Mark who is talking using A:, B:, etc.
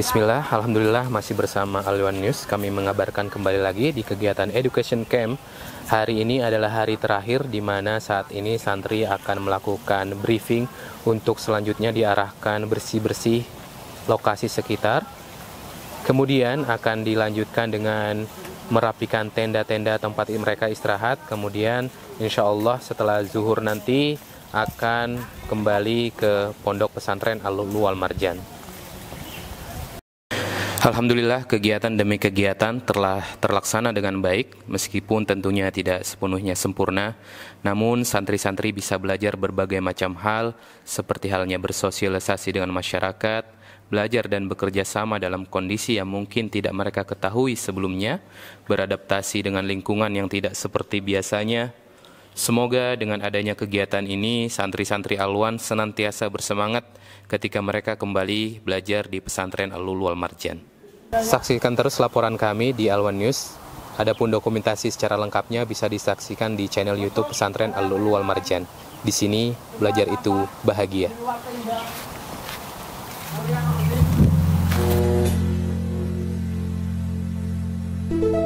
A: Bismillah, Alhamdulillah masih bersama Alwan News. Kami mengabarkan kembali lagi di kegiatan Education Camp. Hari ini adalah hari terakhir di mana saat ini santri akan melakukan briefing untuk selanjutnya diarahkan bersih-bersih lokasi sekitar. Kemudian akan dilanjutkan dengan merapikan tenda-tenda tempat mereka istirahat. Kemudian insya Allah setelah zuhur nanti akan kembali ke pondok pesantren Al-Lulu Al-Marjan. Alhamdulillah kegiatan demi kegiatan telah terlaksana dengan baik meskipun tentunya tidak sepenuhnya sempurna namun santri-santri bisa belajar berbagai macam hal seperti halnya bersosialisasi dengan masyarakat, belajar dan bekerja sama dalam kondisi yang mungkin tidak mereka ketahui sebelumnya, beradaptasi dengan lingkungan yang tidak seperti biasanya Semoga dengan adanya kegiatan ini, santri-santri Alwan senantiasa bersemangat ketika mereka kembali belajar di pesantren Alul Wal Marjan. Saksikan terus laporan kami di Alwan News. Adapun dokumentasi secara lengkapnya bisa disaksikan di channel YouTube Pesantren Alul Wal Marjan. Di sini belajar itu bahagia. Thank you.